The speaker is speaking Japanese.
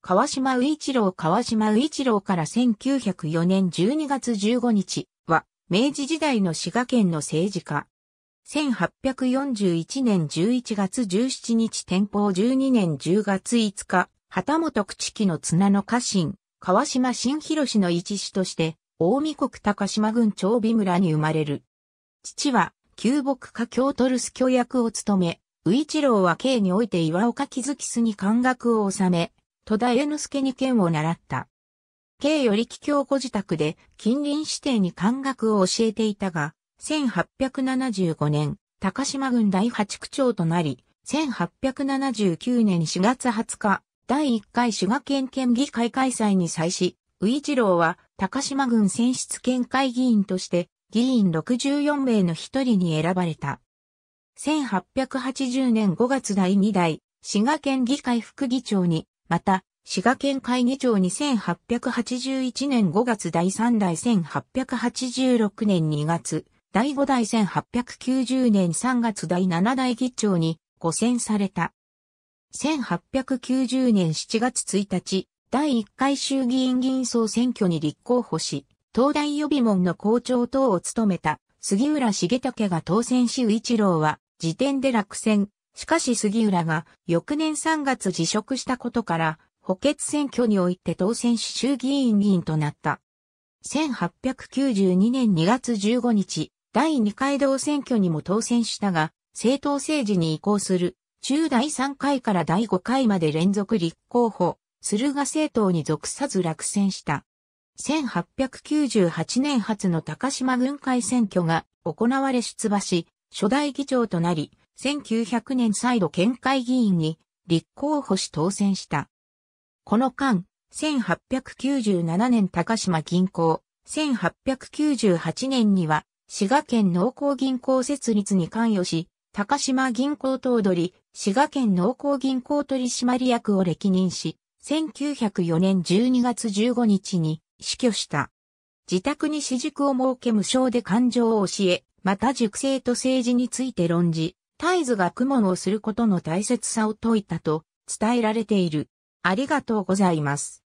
川島宇一郎川島宇一郎から1904年12月15日は、明治時代の滋賀県の政治家。1841年11月17日天保12年10月5日、旗本口木の綱の家臣、川島新広氏の一子として、大見国高島郡長尾村に生まれる。父は、旧木家京トルス教役を務め、宇一郎は慶において岩岡築月須に感学を収め、戸田栄之助に剣を習った。慶より帰郷ご自宅で近隣指定に漢学を教えていたが、1875年、高島郡第八区長となり、1879年4月20日、第1回滋賀県県議会開催に際し、宇一郎は高島郡選出県会議員として、議員64名の一人に選ばれた。1880年5月第2代、滋賀県議会副議長に、また、滋賀県会議長2881年5月第3代1886年2月、第5代1890年3月第7代議長に5選された。1890年7月1日、第1回衆議院議員総選挙に立候補し、東大予備門の校長等を務めた杉浦茂武が当選し、一郎は時点で落選。しかし杉浦が翌年3月辞職したことから、補欠選挙において当選し衆議院議員となった。1892年2月15日、第2回同選挙にも当選したが、政党政治に移行する、中第3回から第5回まで連続立候補、駿河政党に属さず落選した。1898年初の高島軍会選挙が行われ出馬し、初代議長となり、1900年再度県会議員に立候補し当選した。この間、1897年高島銀行、1898年には滋賀県農工銀行設立に関与し、高島銀行頭取、滋賀県農工銀行取締役を歴任し、1904年12月15日に死去した。自宅に私塾を設け無償で感情を教え、また塾生と政治について論じ、絶えず学問をすることの大切さを説いたと伝えられている。ありがとうございます。